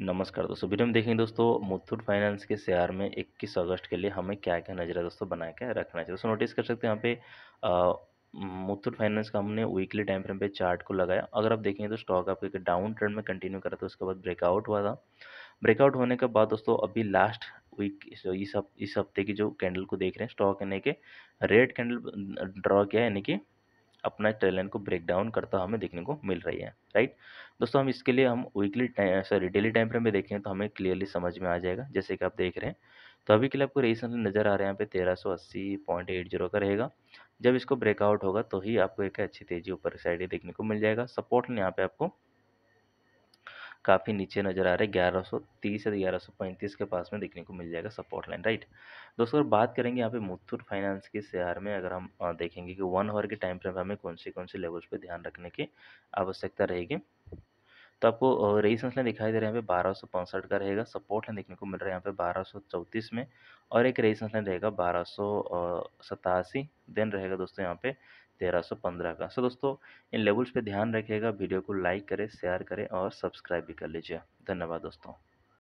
नमस्कार दोस्तों वीडियो में देखेंगे दोस्तों मुथूट फाइनेंस के शेयर में 21 अगस्त के लिए हमें क्या क्या नजर दोस्तों बना के रखना चाहिए दोस्तों नोटिस कर सकते हैं यहाँ पे मुथूट फाइनेंस का हमने वीकली टाइम फ्रेम पे चार्ट को लगाया अगर आप देखेंगे तो स्टॉक आपके डाउन ट्रेंड में कंटिन्यू करा था उसके बाद ब्रेकआउट हुआ था ब्रेकआउट होने के बाद दोस्तों अभी लास्ट वीक इस हफ्ते की जो कैंडल को देख रहे हैं स्टॉक यानी कि रेड कैंडल ड्रॉ किया यानी कि अपना ट्रेल लाइन को ब्रेक डाउन करता हमें देखने को मिल रही है राइट दोस्तों हम इसके लिए हम weekly sorry daily time frame में देखें तो हमें क्लियरली समझ में आ जाएगा जैसे कि आप देख रहे हैं तो अभी के लिए आपको रेसन नज़र आ रहा है यहाँ पे तेरह सौ अस्सी पॉइंट एट जीरो का रहेगा जब इसको ब्रेकआउट होगा तो ही आपको एक अच्छी तेज़ी ऊपर साइड देखने को मिल जाएगा सपोर्ट यहाँ पे आपको काफ़ी नीचे नज़र आ रहे हैं ग्यारह सौ तीस या ग्यारह सौ पैंतीस के पास में देखने को मिल जाएगा सपोर्ट लाइन राइट दोस्तों अगर बात करेंगे यहाँ पे मुथूट फाइनेंस के शेयर में अगर हम देखेंगे कि वन आवर के टाइम फ्रेम हमें कौन से कौन से लेवल्स पे ध्यान रखने की आवश्यकता रहेगी तो आपको रेजिस्टेंस लाइन दिखाई दे रहा है यहाँ पे बारह सौ पैंसठ का रहेगा सपोर्ट लाइन देखने को मिल रहा है यहाँ पे बारह सौ चौंतीस में और एक रेजिस्टेंस लाइन रहेगा बारह सौ सतासी देन रहेगा दोस्तों यहाँ पे तेरह सौ पंद्रह का सो दोस्तों इन लेवल्स पे ध्यान रखिएगा वीडियो को लाइक करें शेयर करें और सब्सक्राइब भी कर लीजिए धन्यवाद दोस्तों